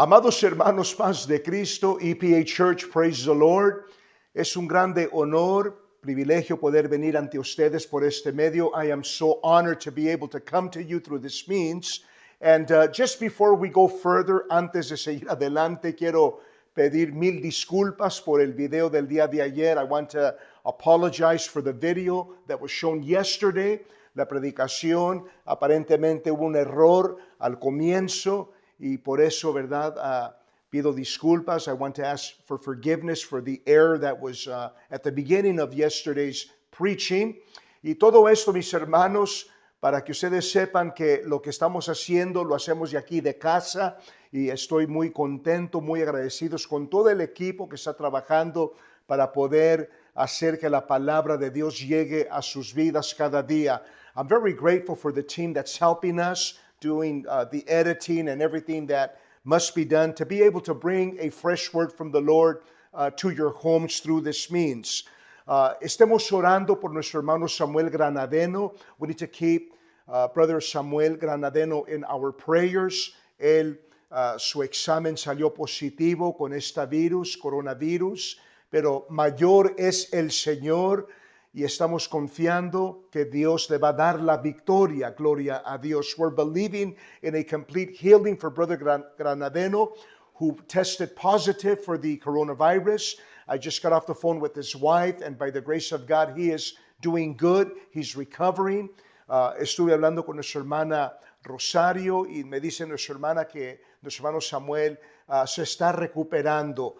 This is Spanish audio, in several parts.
Amados hermanos, paz de Cristo, EPA Church, praise the Lord. Es un grande honor, privilegio poder venir ante ustedes por este medio. I am so honored to be able to come to you through this means. And uh, just before we go further, antes de seguir adelante, quiero pedir mil disculpas por el video del día de ayer. I want to apologize for the video that was shown yesterday. La predicación, aparentemente hubo un error al comienzo y por eso, ¿verdad? Ah, pido disculpas. I want to ask for forgiveness for the error that was ah, at the beginning of yesterday's preaching. Y todo esto, mis hermanos, para que ustedes sepan que lo que estamos haciendo lo hacemos de aquí de casa y estoy muy contento, muy agradecidos con todo el equipo que está trabajando para poder hacer que la palabra de Dios llegue a sus vidas cada día. I'm very grateful for the team that's helping us. doing uh, the editing and everything that must be done to be able to bring a fresh word from the Lord uh, to your homes through this means. Uh, estemos orando por nuestro hermano Samuel Granadeno. We need to keep uh, Brother Samuel Granadeno in our prayers. Él, uh, su examen salió positivo con este virus, coronavirus, pero mayor es el Señor y estamos confiando que Dios le va a dar la victoria. Gloria a Dios. We're believing in a complete healing for Brother Granadeno, who tested positive for the coronavirus. I just got off the phone with his wife, and by the grace of God, he is doing good. He's recovering. Uh, estuve hablando con nuestra hermana Rosario y me dice nuestra hermana que nuestro hermano Samuel uh, se está recuperando.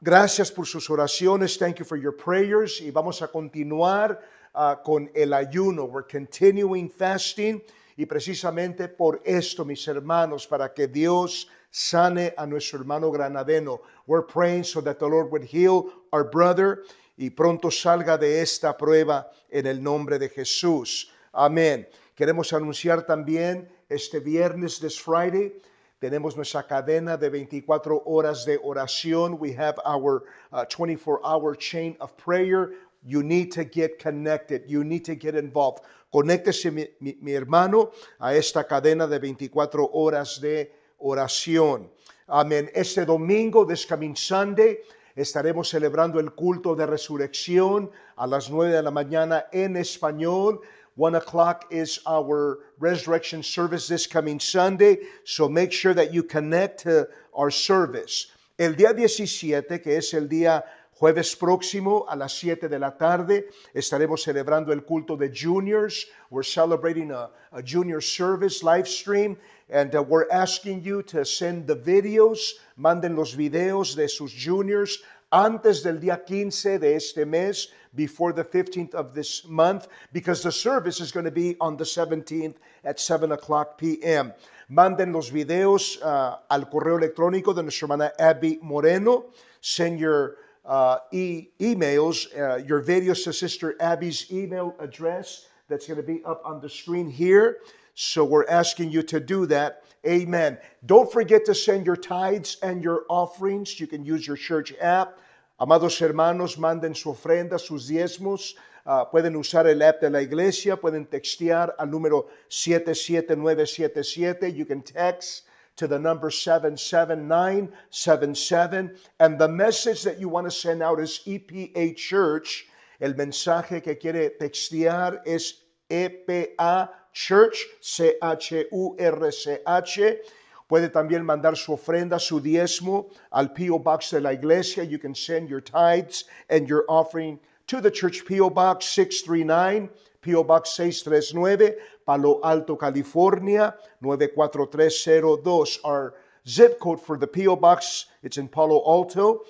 Gracias por sus oraciones. Thank you for your prayers. Y vamos a continuar ah, con el ayuno. We're continuing fasting. Y precisamente por esto, mis hermanos, para que Dios sane a nuestro hermano granadeno. We're praying so that the Lord would heal our brother y pronto salga de esta prueba en el nombre de Jesús. Amén. Queremos anunciar también este viernes, this Friday, tenemos nuestra cadena de 24 horas de oración. We have our 24-hour uh, chain of prayer. You need to get connected. You need to get involved. Conéctese, mi, hermano, a esta cadena de 24 horas de oración. Amén. Este domingo, this Sunday, estaremos celebrando el culto de resurrección a las 9 de la mañana en español. One o'clock is our resurrection service this coming Sunday, so make sure that you connect to our service. El día 17, que es el día Jueves próximo a las 7 de la tarde estaremos celebrando el culto de juniors. We're celebrating a, a junior service live stream and uh, we're asking you to send the videos. Manden los videos de sus juniors antes del día 15 de este mes, before the 15th of this month, because the service is going to be on the 17th at 7 o'clock p.m. Manden los videos uh, al correo electrónico de nuestra hermana Abby Moreno. Send your uh, e emails, uh, your videos to Sister Abby's email address that's going to be up on the screen here. So we're asking you to do that. Amen. Don't forget to send your tithes and your offerings. You can use your church app Amados hermanos, manden su ofrenda, sus diezmos. Ah, pueden usar el app de la iglesia, pueden textear al número 77977. You can text to the number 77977. And the message that you want to send out is EPA Church. El mensaje que quiere textear es EPA Church, C-H-U-R-C-H. c h u r c h Puede también mandar su ofrenda, su diezmo al P.O. Box de la iglesia. You can send your tithes and your offering to the church P.O. Box 639. P.O. Box 639, Palo Alto, California, 94302. Our zip code for the P.O. Box, it's in Palo Alto,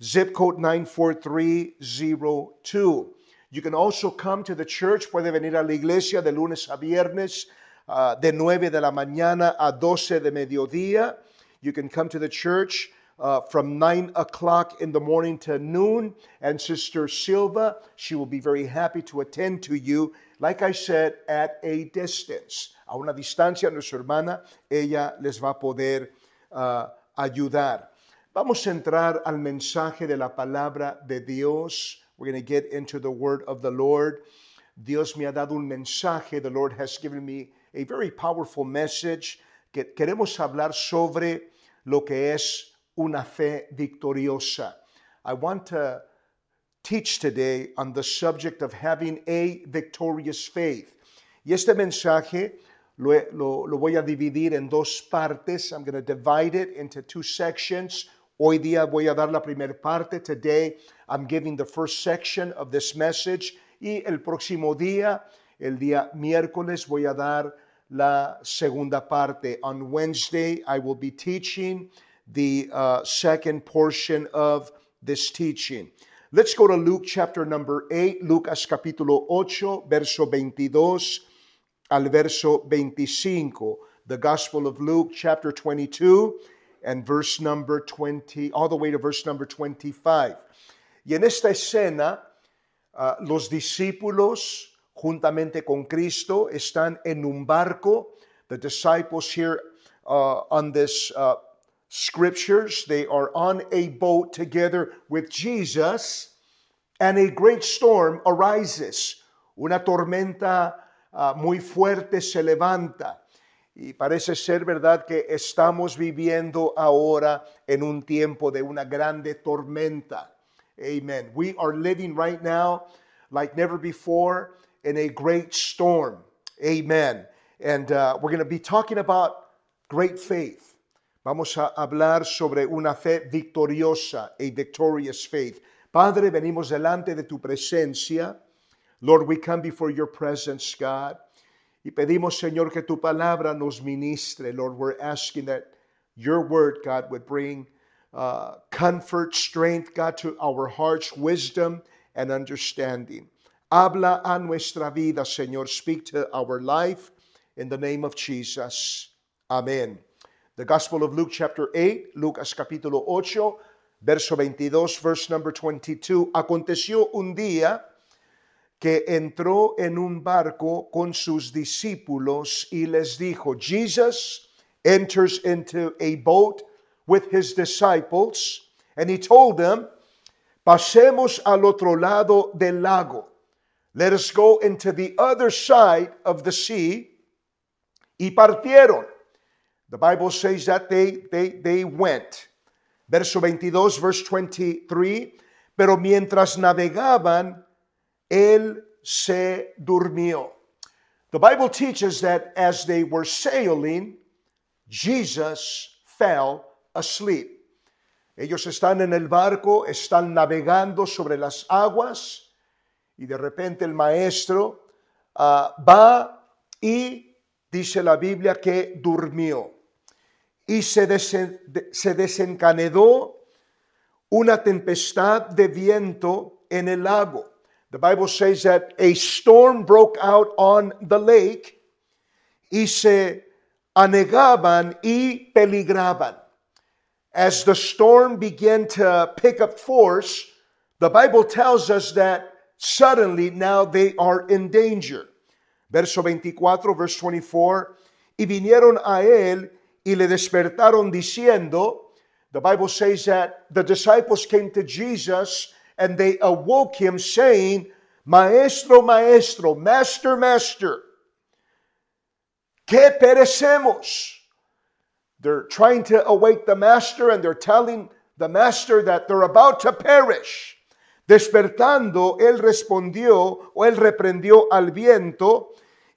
zip code 94302. You can also come to the church. Puede venir a la iglesia de lunes a viernes uh, de 9 de la mañana a 12 de mediodía. You can come to the church uh, from 9 o'clock in the morning to noon. And Sister Silva, she will be very happy to attend to you, like I said, at a distance. A una distancia, nuestra hermana, ella les va a poder uh, ayudar. Vamos a entrar al mensaje de la palabra de Dios. We're going to get into the word of the Lord. Dios me ha dado un mensaje. The Lord has given me a very powerful message que queremos hablar sobre lo que es una fe victoriosa. I want to teach today on the subject of having a victorious faith. Y este mensaje lo, lo, lo voy a dividir en dos partes. I'm going to divide it into two sections. Hoy día voy a dar la primera parte. Today I'm giving the first section of this message. Y el próximo día El día miércoles voy a dar la segunda parte. On Wednesday, I will be teaching the uh, second portion of this teaching. Let's go to Luke chapter number 8, Lucas capítulo 8, verso 22 al verso 25. The Gospel of Luke chapter 22 and verse number 20, all the way to verse number 25. Y en esta escena, uh, los discípulos juntamente con Cristo, están en un barco. The disciples here uh, on this uh, scriptures, they are on a boat together with Jesus, and a great storm arises. Una tormenta uh, muy fuerte se levanta. Y parece ser verdad que estamos viviendo ahora en un tiempo de una grande tormenta. Amen. We are living right now like never before in a great storm. Amen. And uh, we're going to be talking about great faith. Vamos a hablar sobre una fe victoriosa, a victorious faith. Padre, venimos delante de tu presencia. Lord, we come before your presence, God. Y pedimos, Señor, que tu palabra nos ministre. Lord, we're asking that your word, God, would bring uh, comfort, strength, God, to our hearts, wisdom, and understanding. Habla a nuestra vida, Señor. Speak to our life in the name of Jesus. Amen. The Gospel of Luke, chapter 8, Lucas capítulo 8, verso 22, verse number 22. Aconteció un día que entró en un barco con sus discípulos y les dijo, Jesus enters into a boat with his disciples, and he told them, Pasemos al otro lado del lago. Let us go into the other side of the sea. Y partieron. The Bible says that they, they, they went. Verso 22, verse 23. Pero mientras navegaban, él se durmió. The Bible teaches that as they were sailing, Jesus fell asleep. Ellos están en el barco, están navegando sobre las aguas y de repente el maestro ah, va y dice la Biblia que durmió y se, se desencadenó una tempestad de viento en el lago. The Bible says that a storm broke out on the lake y se anegaban y peligraban. as the storm began to pick up force, the Bible tells us that suddenly now they are in danger. Verso 24, verse 24. Y vinieron a él y le despertaron diciendo, the Bible says that the disciples came to Jesus and they awoke him saying, Maestro, maestro, master, master, que perecemos. They're trying to awake the master and they're telling the master that they're about to perish. Despertando, él respondió o él reprendió al viento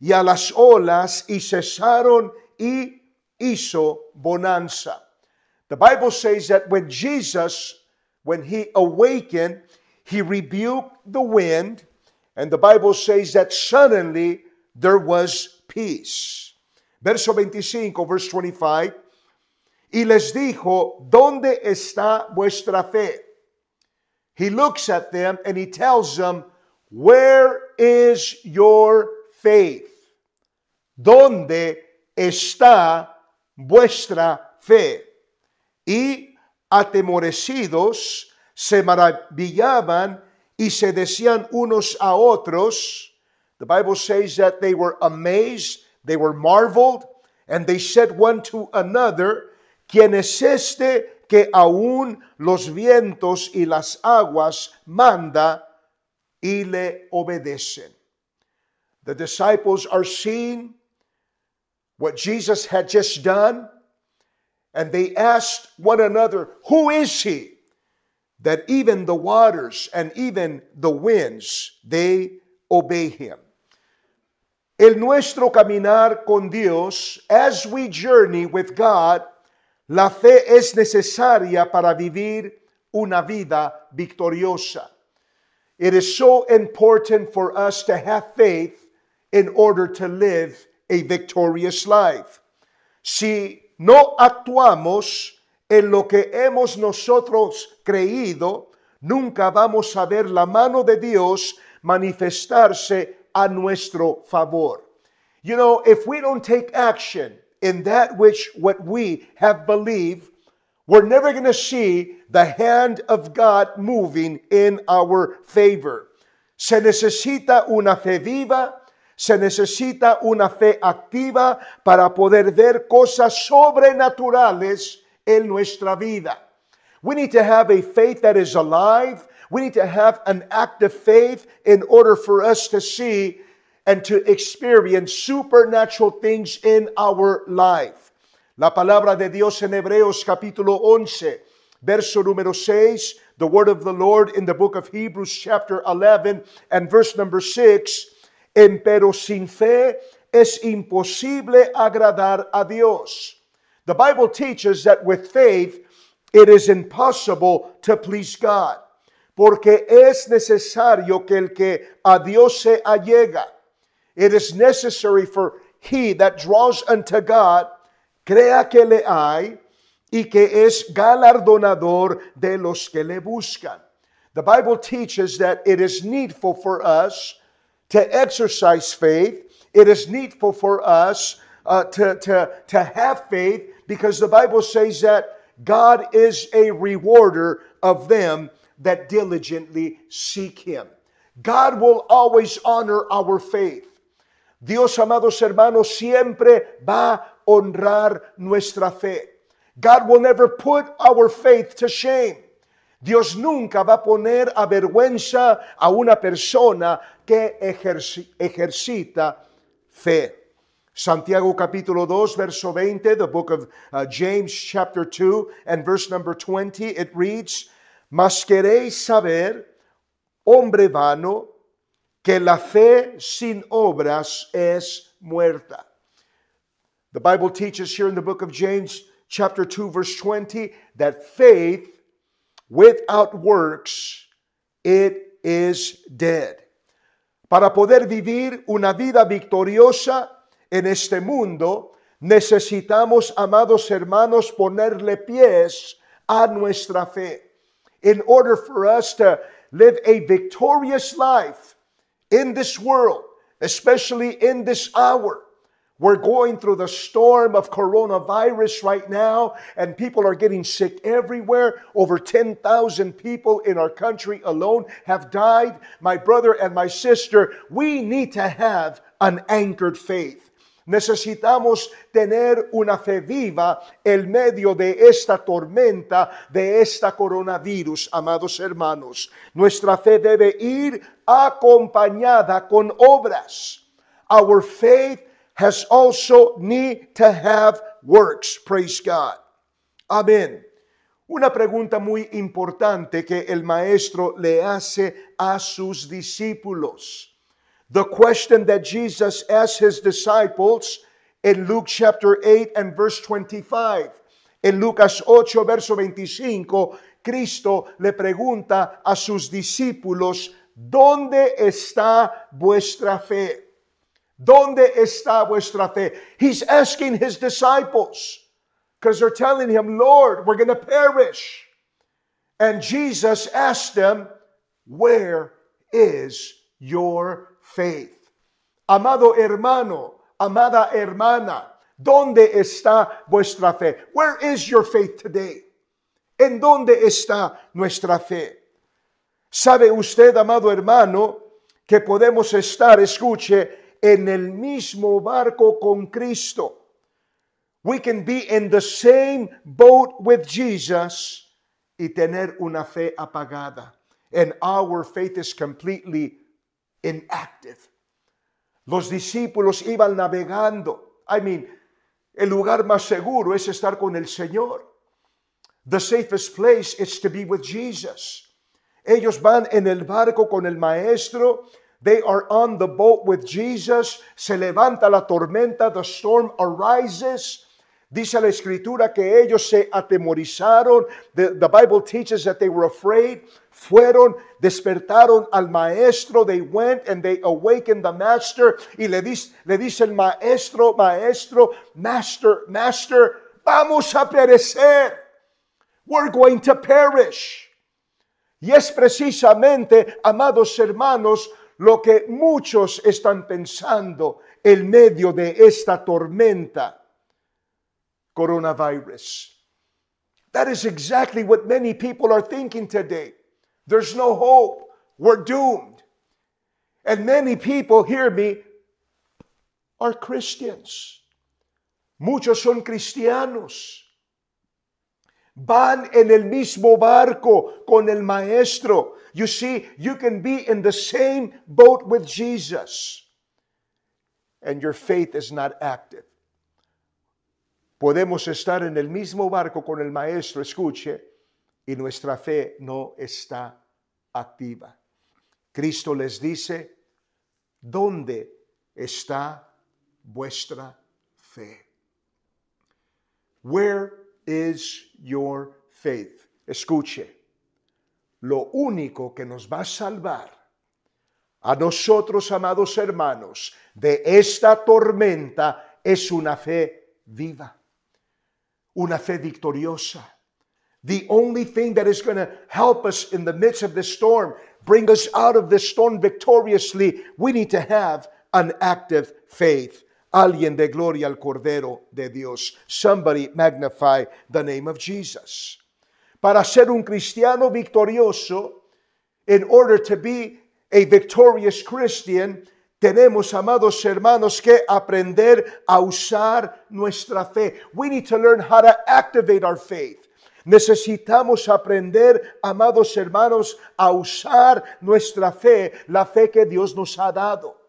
y a las olas y cesaron y hizo bonanza. The Bible says that when Jesus, when he awakened, he rebuked the wind, and the Bible says that suddenly there was peace. Verso 25, verse 25 y les dijo, ¿dónde está vuestra fe? He looks at them and he tells them, Where is your faith? ¿Dónde está vuestra fe? Y atemorecidos se maravillaban y se decían unos a otros, The Bible says that they were amazed, they were marveled, and they said one to another, quien es este que aún los vientos y las aguas manda y le obedecen. The disciples are seeing what Jesus had just done, and they asked one another, Who is he? That even the waters and even the winds, they obey him. El nuestro caminar con Dios, as we journey with God, La fe es necesaria para vivir una vida victoriosa. It is so important for us to have faith in order to live a victorious life. Si no actuamos en lo que hemos nosotros creído, nunca vamos a ver la mano de Dios manifestarse a nuestro favor. You know, if we don't take action in that which what we have believed, we're never going to see the hand of God moving in our favor. Se necesita una fe viva, se necesita una fe activa para poder ver cosas sobrenaturales en nuestra vida. We need to have a faith that is alive. We need to have an active faith in order for us to see and to experience supernatural things in our life. La palabra de Dios en Hebreos capítulo 11, verso número 6, the word of the Lord in the book of Hebrews chapter 11 and verse number 6, empero sin fe es imposible agradar a Dios. The Bible teaches that with faith it is impossible to please God, porque es necesario que el que a Dios se allega it is necessary for he that draws unto God crea que le hay y que es galardonador de los que le buscan. The Bible teaches that it is needful for us to exercise faith. It is needful for us uh, to, to, to have faith because the Bible says that God is a rewarder of them that diligently seek Him. God will always honor our faith. Dios, amados hermanos, siempre va a honrar nuestra fe. God will never put our faith to shame. Dios nunca va a poner a vergüenza a una persona que ejercita fe. Santiago capítulo 2, verso 20, the book of uh, James chapter 2 and verse number 20, it reads, Mas queréis saber, hombre vano, que la fe sin obras es muerta. The Bible teaches here in the book of James, chapter 2, verse 20, that faith without works, it is dead. Para poder vivir una vida victoriosa en este mundo, necesitamos, amados hermanos, ponerle pies a nuestra fe. In order for us to live a victorious life, in this world, especially in this hour. We're going through the storm of coronavirus right now, and people are getting sick everywhere. Over 10,000 people in our country alone have died. My brother and my sister, we need to have an anchored faith. Necesitamos tener una fe viva en medio de esta tormenta, de esta coronavirus, amados hermanos. Nuestra fe debe ir acompañada con obras. Our faith has also need to have works. Praise God. Amén. Una pregunta muy importante que el maestro le hace a sus discípulos. The question that Jesus asked his disciples in Luke chapter 8 and verse 25. En Lucas 8, verso 25, Cristo le pregunta a sus discípulos ¿dónde está vuestra fe? ¿Dónde está vuestra fe? He's asking his disciples because they're telling him, Lord, we're going to perish. And Jesus asked them, Where is your faith? Amado hermano, amada hermana, ¿dónde está vuestra fe? Where is your faith today? ¿En dónde está nuestra fe? ¿Sabe usted, amado hermano, que podemos estar, escuche, en el mismo barco con Cristo? We can be in the same boat with Jesus y tener una fe apagada. And our faith is completely inactive. Los discípulos iban navegando. I mean, el lugar más seguro es estar con el Señor. The safest place is to be with Jesus. Ellos van en el barco con el maestro. They are on the boat with Jesus. Se levanta la tormenta. The storm arises. Dice la escritura que ellos se atemorizaron. The, Bible teaches that they were afraid. Fueron, despertaron al maestro. They went and they awakened the master. Y le, dice, le dice el maestro, maestro, master, master, vamos a perecer. We're going to perish. Y es precisamente, amados hermanos, lo que muchos están pensando en medio de esta tormenta, coronavirus. That is exactly what many people are thinking today. There's no hope. We're doomed. And many people, hear me, are Christians. Muchos son cristianos. Van en el mismo barco con el maestro. You see, you can be in the same boat with Jesus and your faith is not active. Podemos estar en el mismo barco con el maestro, escuche, y nuestra fe no está activa. Cristo les dice, ¿dónde está vuestra fe? Where is your faith. Escuche, lo único que nos va a salvar a nosotros, amados hermanos, de esta tormenta es una fe viva, una fe victoriosa. The only thing that is going to help us in the midst of this storm, bring us out of this storm victoriously, we need to have an active faith. Alguien de gloria al Cordero de Dios. Somebody magnify the name of Jesus. Para ser un cristiano victorioso, in order to be a victorious Christian, tenemos, amados hermanos, que aprender a usar nuestra fe. We need to learn how to activate our faith. Necesitamos aprender, amados hermanos, a usar nuestra fe, la fe que Dios nos ha dado.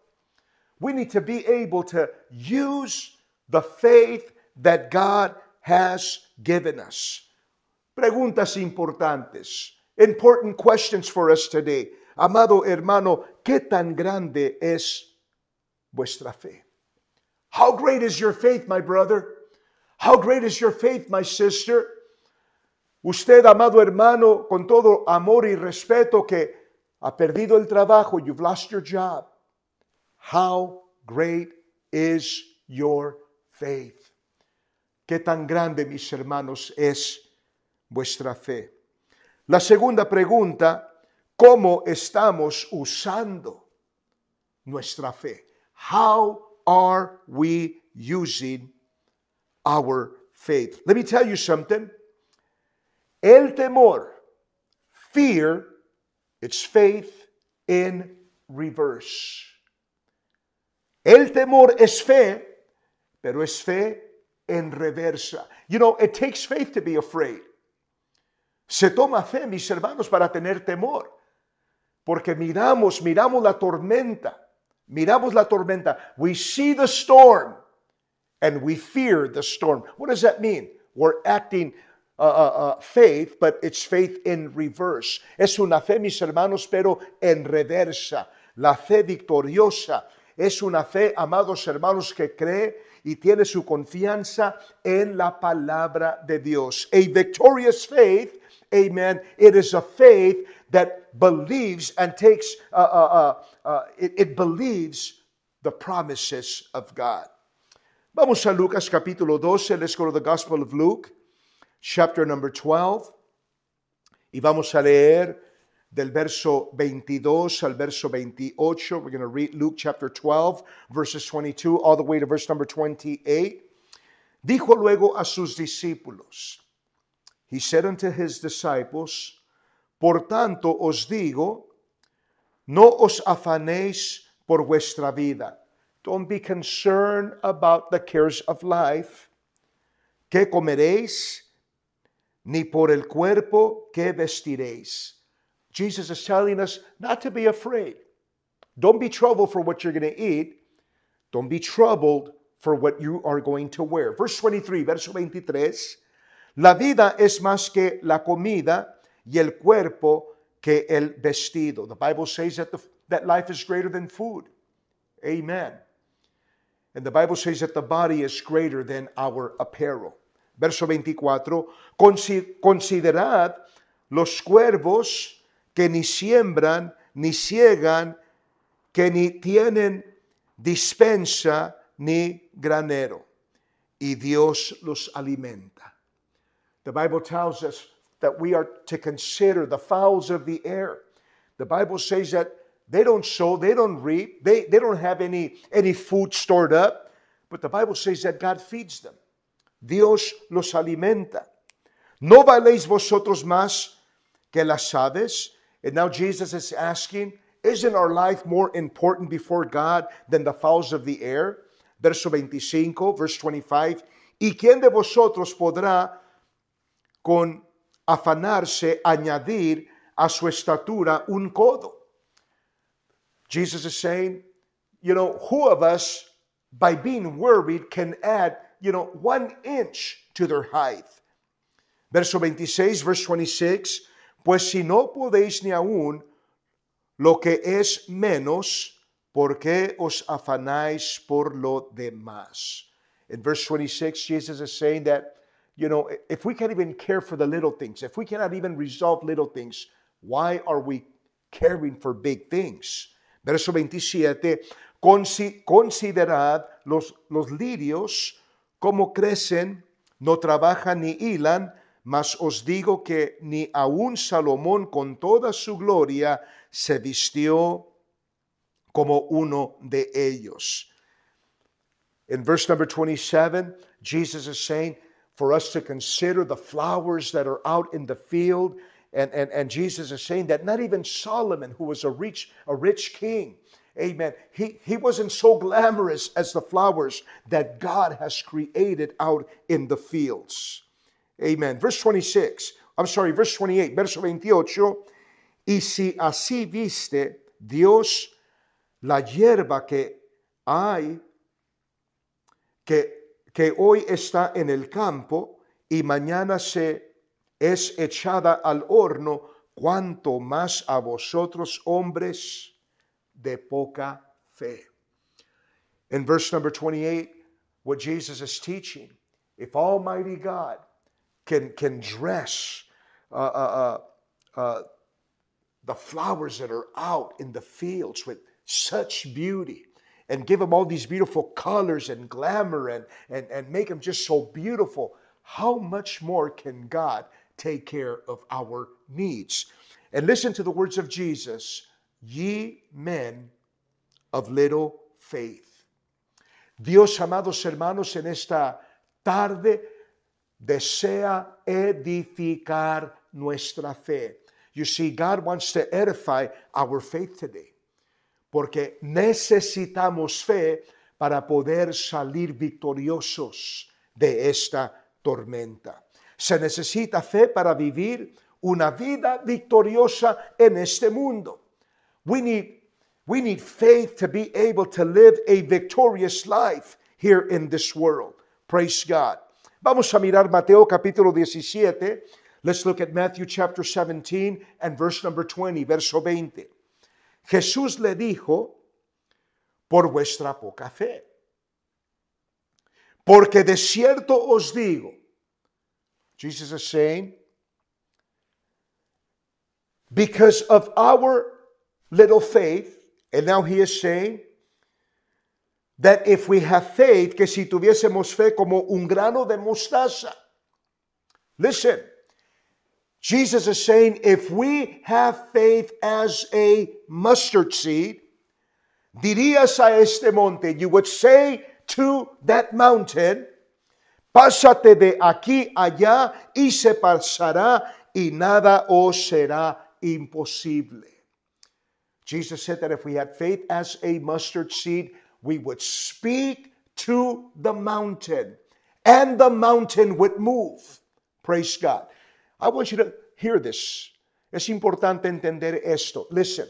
We need to be able to use the faith that God has given us. Preguntas importantes. Important questions for us today. Amado hermano, ¿qué tan grande es vuestra fe? How great is your faith, my brother? How great is your faith, my sister? Usted, amado hermano, con todo amor y respeto que ha perdido el trabajo, you've lost your job. How great is your faith? ¿Qué tan grande, mis hermanos, es vuestra fe? La segunda pregunta, ¿cómo estamos usando nuestra fe? How are we using our faith? Let me tell you something. El temor, fear, it's faith in reverse. El temor es fe, pero es fe en reversa. You know, it takes faith to be afraid. Se toma fe, mis hermanos, para tener temor. Porque miramos, miramos la tormenta. Miramos la tormenta. We see the storm and we fear the storm. What does that mean? We're acting uh, uh, uh, faith, but it's faith in reverse. Es una fe, mis hermanos, pero en reversa. La fe victoriosa es una fe, amados hermanos, que cree y tiene su confianza en la palabra de Dios. A victorious faith, amen, it is a faith that believes and takes, uh, uh, uh, uh it, it believes the promises of God. Vamos a Lucas capítulo 12, let's go to the Gospel of Luke, chapter number 12, y vamos a leer del verso 22 al verso 28. We're going to read Luke chapter 12, verses 22 all the way to verse number 28. Dijo luego a sus discípulos, He said unto his disciples, Por tanto os digo, no os afanéis por vuestra vida. Don't be concerned about the cares of life. ¿Qué comeréis? Ni por el cuerpo, ¿qué vestiréis? Jesus is telling us not to be afraid. Don't be troubled for what you're going to eat. Don't be troubled for what you are going to wear. Verse 23, verso 23. La vida es más que la comida y el cuerpo que el vestido. The Bible says that, the, that life is greater than food. Amen. And the Bible says that the body is greater than our apparel. Verso 24. Considerad los cuervos que ni siembran, ni ciegan, que ni tienen dispensa ni granero. Y Dios los alimenta. The Bible tells us that we are to consider the fowls of the air. The Bible says that they don't sow, they don't reap, they, they don't have any, any food stored up. But the Bible says that God feeds them. Dios los alimenta. No valéis vosotros más que las aves. And now Jesus is asking, isn't our life more important before God than the fowls of the air? Verso 25, verse 25. ¿Y quién de vosotros podrá con afanarse añadir a su estatura un codo? Jesus is saying, you know, who of us by being worried can add, you know, one inch to their height? Verso 26, verse 26. Pues si no podéis ni aún lo que es menos, ¿por qué os afanáis por lo demás? In verse 26, Jesus is saying that, you know, if we can't even care for the little things, if we cannot even resolve little things, why are we caring for big things? Verso 27, considerad los, los lirios, cómo crecen, no trabajan ni hilan, Mas os digo que ni aun Salomón con toda su gloria se vistió como uno de ellos. In verse number 27, Jesus is saying for us to consider the flowers that are out in the field. And, and, and Jesus is saying that not even Solomon, who was a rich, a rich king, amen, he, he wasn't so glamorous as the flowers that God has created out in the fields. Amen. Verse 26. I'm sorry, verse 28, verso 28. Y si así viste Dios la hierba que hay, que, que hoy está en el campo y mañana se es echada al horno, cuanto más a vosotros hombres de poca fe. En verse number 28, what Jesus is teaching, if Almighty God can, can dress uh, uh, uh, uh, the flowers that are out in the fields with such beauty and give them all these beautiful colors and glamour and, and, and make them just so beautiful, how much more can God take care of our needs? And listen to the words of Jesus Ye men of little faith. Dios, amados hermanos, en esta tarde desea edificar nuestra fe. You see, God wants to edify our faith today. Porque necesitamos fe para poder salir victoriosos de esta tormenta. Se necesita fe para vivir una vida victoriosa en este mundo. We need, we need faith to be able to live a victorious life here in this world. Praise God. Vamos a mirar Mateo capítulo 17. Let's look at Matthew chapter 17 and verse number 20, verso 20. Jesús le dijo, por vuestra poca fe. Porque de cierto os digo, Jesús is saying, because of our little faith, and now he is saying, that if we have faith, que si tuviésemos fe como un grano de mostaza. Listen, Jesus is saying if we have faith as a mustard seed, dirías a este monte, you would say to that mountain, pásate de aquí allá y se pasará y nada os será imposible. Jesus said that if we had faith as a mustard seed, we would speak to the mountain, and the mountain would move. Praise God. I want you to hear this. Es importante entender esto. Listen.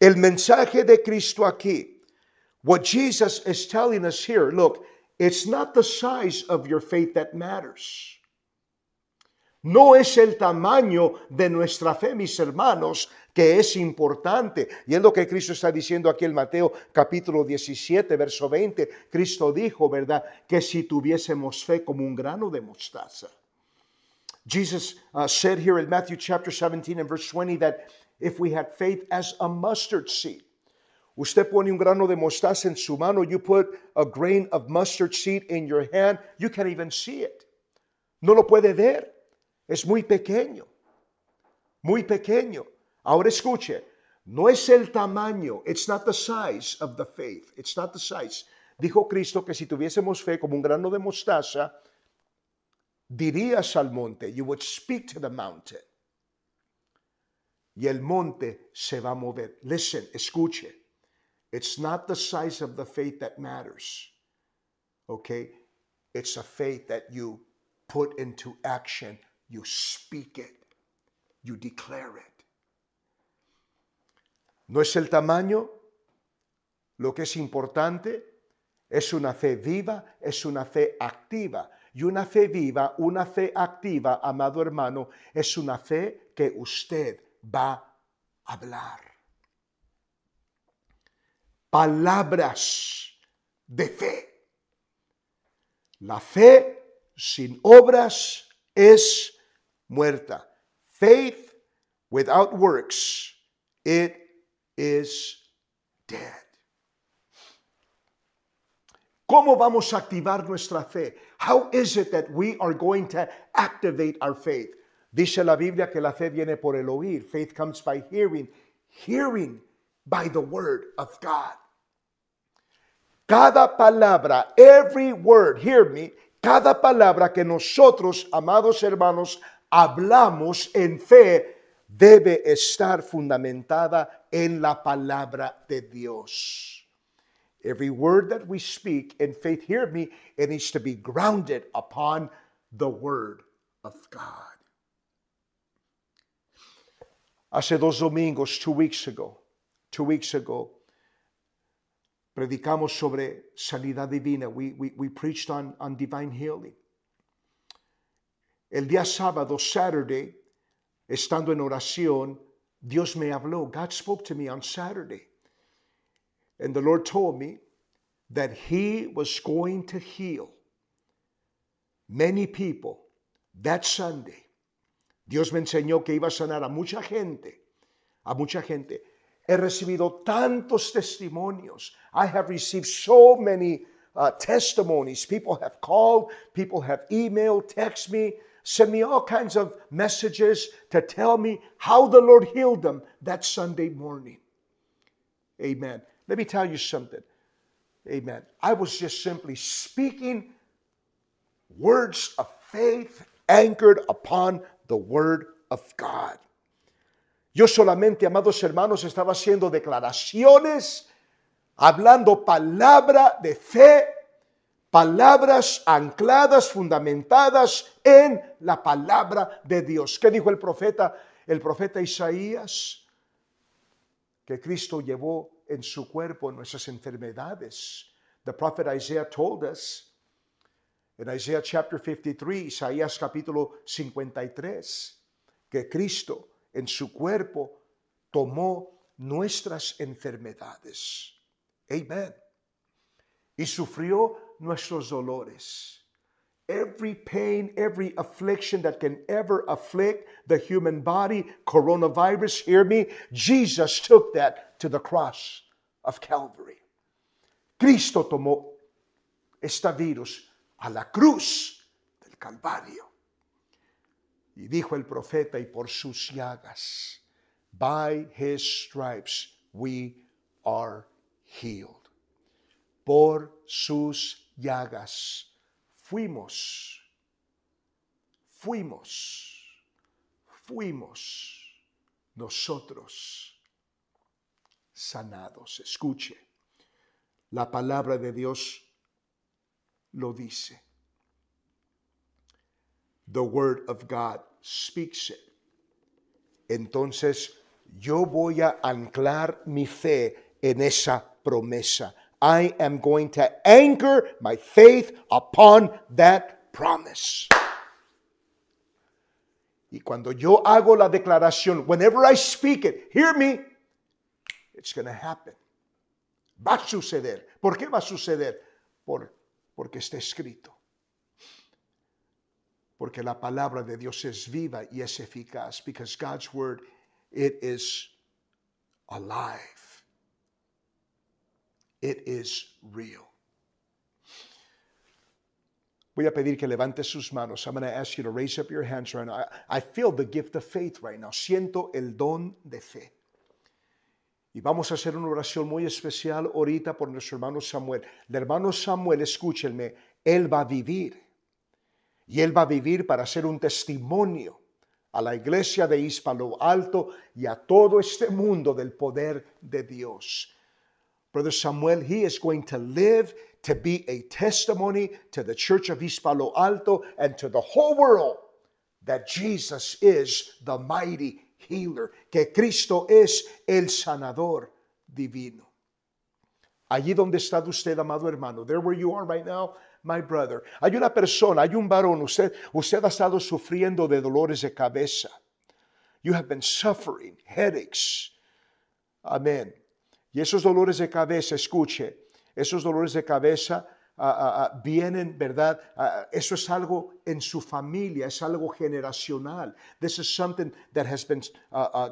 El mensaje de Cristo aquí. What Jesus is telling us here, look, it's not the size of your faith that matters. No es el tamaño de nuestra fe, mis hermanos, que es importante. Y es lo que Cristo está diciendo aquí en Mateo capítulo 17, verso 20. Cristo dijo, ¿verdad? Que si tuviésemos fe como un grano de mostaza. Jesus uh, said here in Matthew chapter 17 and verse 20 that if we had faith as a mustard seed, Usted pone un grano de mostaza en su mano. You put a grain of mustard seed in your hand. You can't even see it. No lo puede ver. Es muy pequeño, muy pequeño. Ahora escuche, no es el tamaño, it's not the size of the faith, it's not the size. Dijo Cristo que si tuviésemos fe como un grano de mostaza, dirías al monte, you would speak to the mountain. Y el monte se va a mover. Listen, escuche. It's not the size of the faith that matters. Okay? It's a faith that you put into action you speak it, you declare it. No es el tamaño lo que es importante, es una fe viva, es una fe activa. Y una fe viva, una fe activa, amado hermano, es una fe que usted va a hablar. Palabras de fe. La fe sin obras es muerta. Faith without works, it is dead. ¿Cómo vamos a activar nuestra fe? How is it that we are going to activate our faith? Dice la Biblia que la fe viene por el oír. Faith comes by hearing. Hearing by the word of God. Cada palabra, every word, hear me, cada palabra que nosotros, amados hermanos, hablamos en fe debe estar fundamentada en la palabra de Dios. Every word that we speak in faith, hear me, it needs to be grounded upon the word of God. Hace dos domingos, two weeks ago, two weeks ago, predicamos sobre sanidad divina. We, we, we preached on, on divine healing. El día sábado, Saturday, estando en oración, Dios me habló. God spoke to me on Saturday. And the Lord told me that He was going to heal many people that Sunday. Dios me enseñó que iba a sanar a mucha gente, a mucha gente. He recibido tantos testimonios. I have received so many uh, testimonies. People have called, people have emailed, text me sent me all kinds of messages to tell me how the Lord healed them that Sunday morning. Amen. Let me tell you something. Amen. I was just simply speaking words of faith anchored upon the Word of God. Yo solamente, amados hermanos, estaba haciendo declaraciones, hablando palabra de fe palabras ancladas, fundamentadas en la palabra de Dios. ¿Qué dijo el profeta? El profeta Isaías, que Cristo llevó en su cuerpo nuestras enfermedades. The prophet Isaiah told us in Isaiah chapter 53, Isaías capítulo 53, que Cristo en su cuerpo tomó nuestras enfermedades. Amén. Y sufrió nuestros dolores. Every pain, every affliction that can ever afflict the human body, coronavirus, hear me, Jesus took that to the cross of Calvary. Cristo tomó este virus a la cruz del Calvario. Y dijo el profeta, y por sus llagas, by his stripes we are healed. Por sus llagas fuimos, fuimos, fuimos nosotros sanados. Escuche, la palabra de Dios lo dice. The Word of God speaks it. Entonces, yo voy a anclar mi fe en esa promesa I am going to anchor my faith upon that promise. Y cuando yo hago la declaración, whenever I speak it, hear me, it's going to happen. Va a suceder. ¿Por qué va a suceder? Por, porque está escrito. Porque la palabra de Dios es viva y es eficaz. Because God's word, it is alive. It is real. Voy a pedir que levante sus manos. I'm going to ask you to raise up your hands right now. I, feel the gift of faith right now. Siento el don de fe. Y vamos a hacer una oración muy especial ahorita por nuestro hermano Samuel. El hermano Samuel, escúchenme, él va a vivir. Y él va a vivir para ser un testimonio a la iglesia de Hispano Alto y a todo este mundo del poder de Dios. Brother Samuel, he is going to live to be a testimony to the church of East Alto and to the whole world that Jesus is the mighty healer, que Cristo es el sanador divino. Allí donde está usted, amado hermano, there where you are right now, my brother. Hay una persona, hay un varón, usted, usted ha estado sufriendo de dolores de cabeza. You have been suffering headaches. Amén. Y esos dolores de cabeza, escuche, esos dolores de cabeza ah, ah, ah, vienen, ¿verdad? eso es algo en su familia, es algo generacional. This is something that has been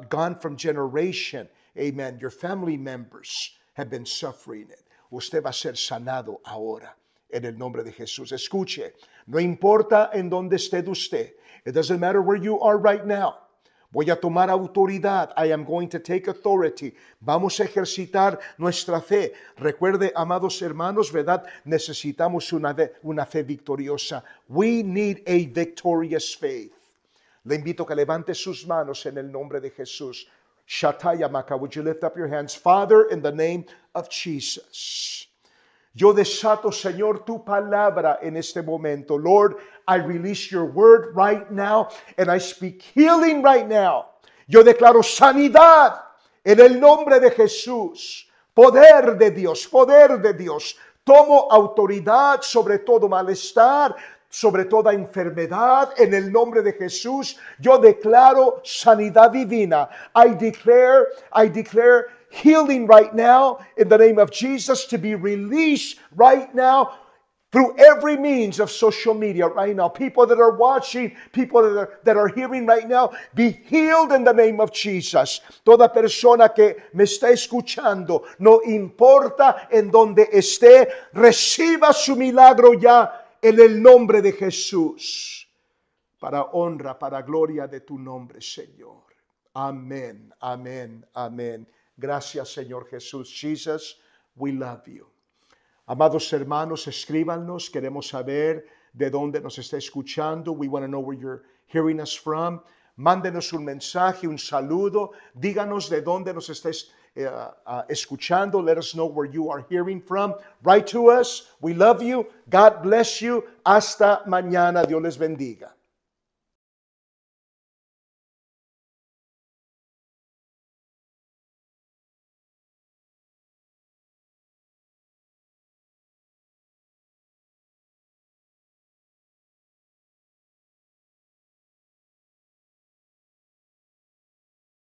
gone from generation. Amen. Your family members have been suffering it. Usted va a ser sanado ahora en el nombre de Jesús. Escuche, no importa en dónde esté usted. It doesn't matter where you are right now. Voy a tomar autoridad. I am going to take authority. Vamos a ejercitar nuestra fe. Recuerde, amados hermanos, ¿verdad? Necesitamos una, una fe victoriosa. We need a victorious faith. Le invito a que levante sus manos en el nombre de Jesús. Shatayamaka, would you lift up your hands? Father, in the name of Jesus. Yo desato, Señor, tu palabra en este momento. Lord, I release your word right now and I speak healing right now. Yo declaro sanidad en el nombre de Jesús. Poder de Dios, poder de Dios. Tomo autoridad sobre todo malestar, sobre toda enfermedad en el nombre de Jesús. Yo declaro sanidad divina. I declare, I declare healing right now in the name of Jesus to be released right now through every means of social media right now. People that are watching, people that are, that are hearing right now, be healed in the name of Jesus. Toda persona que me está escuchando, no importa en donde esté, reciba su milagro ya en el nombre de Jesús. Para honra, para gloria de tu nombre, Señor. Amén, amén, amén. Gracias, Señor Jesús. Jesus, we love you. Amados hermanos, escríbanos. Queremos saber de dónde nos está escuchando. We want to know where you're hearing us from. Mándenos un mensaje, un saludo. Díganos de dónde nos está eh, ah, ah, escuchando. Let us know where you are hearing from. Write to us. We love you. God bless you. Hasta mañana. Dios les bendiga.